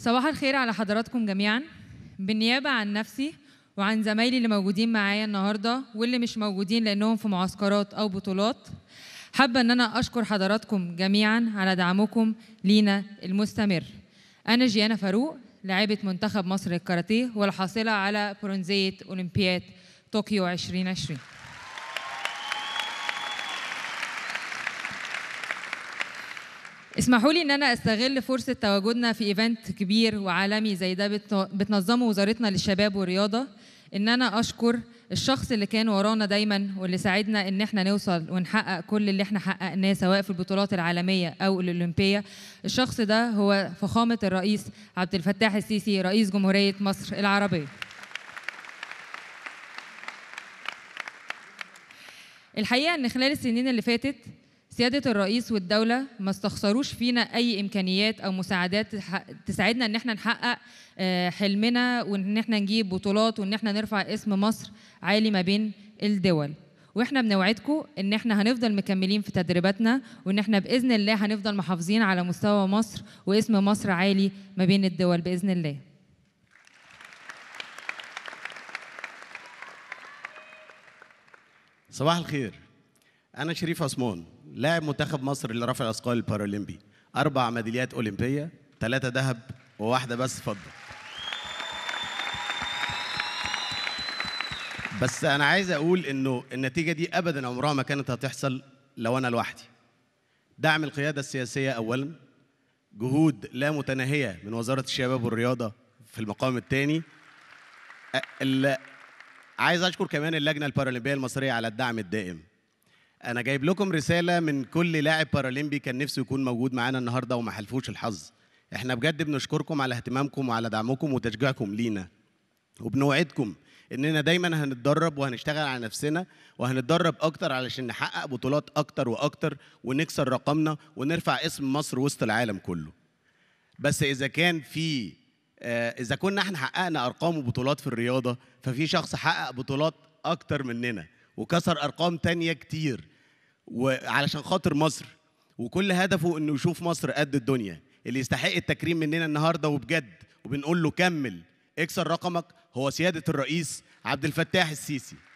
صباح الخير على حضراتكم جميعا بالنيابة عن نفسي وعن زمايلي اللي موجودين معايا النهاردة واللي مش موجودين لأنهم في معسكرات أو بطولات حابة أن أنا أشكر حضراتكم جميعا على دعمكم لينا المستمر أنا جيانا فاروق لاعبة منتخب مصر للكاراتيه والحاصلة على برونزية أولمبياد طوكيو 2020 اسمحوا لي ان انا استغل فرصه تواجدنا في ايفنت كبير وعالمي زي ده بتنظمه وزارتنا للشباب والرياضه ان انا اشكر الشخص اللي كان ورانا دايما واللي ساعدنا ان احنا نوصل ونحقق كل اللي احنا حققناه سواء في البطولات العالميه او الاولمبيه الشخص ده هو فخامه الرئيس عبد الفتاح السيسي رئيس جمهوريه مصر العربيه الحقيقه ان خلال السنين اللي فاتت سيادة الرئيس والدولة ما استخسروش فينا أي إمكانيات أو مساعدات تساعدنا إن احنا نحقق آه، حلمنا وإن احنا نجيب بطولات وإن احنا نرفع اسم مصر عالي ما بين الدول واحنا بنوعدكم ان احنا هنفضل مكملين في تدريباتنا وان احنا باذن الله هنفضل محافظين على مستوى مصر واسم مصر عالي ما بين الدول باذن الله صباح الخير أنا شريف عثمان لاعب منتخب مصر لرفع الأثقال البارالمبي أربع ميداليات أولمبية ثلاثة ذهب وواحدة بس فضة بس أنا عايز أقول إنه النتيجة دي أبدا عمرها ما كانت هتحصل لو أنا لوحدي دعم القيادة السياسية أولا جهود لا متناهية من وزارة الشباب والرياضة في المقام الثاني عايز أشكر كمان اللجنة البارالمبية المصرية على الدعم الدائم انا جايب لكم رساله من كل لاعب بارالمبي كان نفسه يكون موجود معانا النهارده وما حلفوش الحظ احنا بجد بنشكركم على اهتمامكم وعلى دعمكم وتشجيعكم لينا وبنوعدكم اننا دايما هنتدرب وهنشتغل على نفسنا وهنتدرب اكتر علشان نحقق بطولات اكتر واكتر ونكسر رقمنا ونرفع اسم مصر وسط العالم كله بس اذا كان في آه، اذا كنا احنا حققنا ارقام وبطولات في الرياضه ففي شخص حقق بطولات اكتر مننا وكسر ارقام تانية كتير وعلشان خاطر مصر وكل هدفه انه يشوف مصر قد الدنيا اللي يستحق التكريم مننا النهارده وبجد وبنقول له كمل اكسر رقمك هو سياده الرئيس عبد الفتاح السيسي